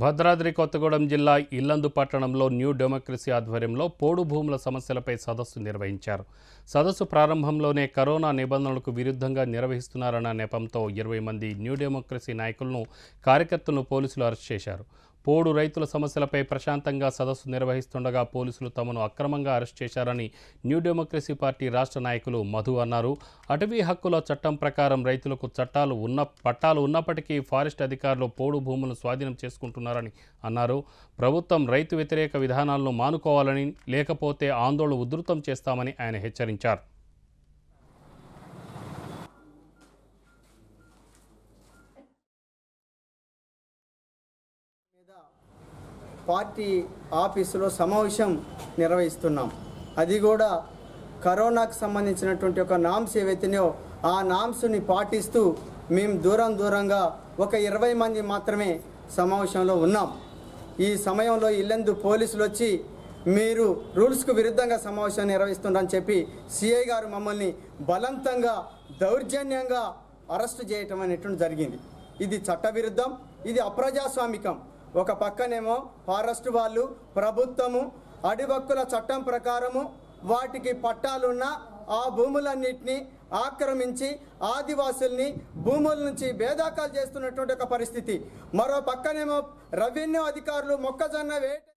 భద్రాద్రి కొత్తగూడెం జిల్లా ఇల్లందు పట్టణంలో new democracy ఆధ్వర్యంలో పోడు భూముల సమస్యలపై సదస్సు నిర్వహించారు సదస్సు ప్రారంభంలోనే కరోనా నిబంధనలకు విరుద్ధంగా నిర్వహిస్తున్నారన్న నెపంతో ఇరవై మంది న్యూ డెమోక్రసీ నాయకులను కార్యకర్తలను పోలీసులు అరెస్ట్ చేశారు పోడు రైతుల సమస్యలపై ప్రశాంతంగా సదస్సు నిర్వహిస్తుండగా పోలీసులు తమను అక్రమంగా అరెస్ట్ చేశారని న్యూ డెమోక్రసీ పార్టీ రాష్ట్ర నాయకులు మధు అన్నారు అటవీ హక్కుల చట్టం ప్రకారం రైతులకు చట్టాలు ఉన్న పట్టాలు ఉన్నప్పటికీ ఫారెస్ట్ అధికారులు పోడు భూములను స్వాధీనం చేసుకుంటున్నారని అన్నారు ప్రభుత్వం రైతు వ్యతిరేక విధానాలను మానుకోవాలని లేకపోతే ఆందోళన ఉధృతం చేస్తామని ఆయన హెచ్చరించారు పార్టీ ఆఫీసులో సమావేశం నిర్వహిస్తున్నాం అది కూడా కరోనాకు సంబంధించినటువంటి ఒక నామ్స్ ఏవైతేనో ఆ నామ్స్ని పాటిస్తూ మేము దూరం దూరంగా ఒక ఇరవై మంది మాత్రమే సమావేశంలో ఉన్నాం ఈ సమయంలో ఇల్లందు పోలీసులు వచ్చి మీరు రూల్స్కు విరుద్ధంగా సమావేశాన్ని నిర్వహిస్తుండని చెప్పి సిఐ గారు మమ్మల్ని బలవంతంగా దౌర్జన్యంగా అరెస్టు చేయటం అనేటువంటి జరిగింది ఇది చట్టవిరుద్ధం ఇది అప్రజాస్వామికం ఒక పక్కనేమో ఫారెస్ట్ వాళ్ళు ప్రభుత్వము అడివక్కుల చట్టం ప్రకారము వాటికి పట్టాలున్న ఆ భూములన్నింటినీ ఆక్రమించి ఆదివాసుల్ని భూముల నుంచి భేదాకాలు చేస్తున్నటువంటి ఒక పరిస్థితి మరో పక్కనేమో రెవెన్యూ అధికారులు మొక్కజొన్న వేట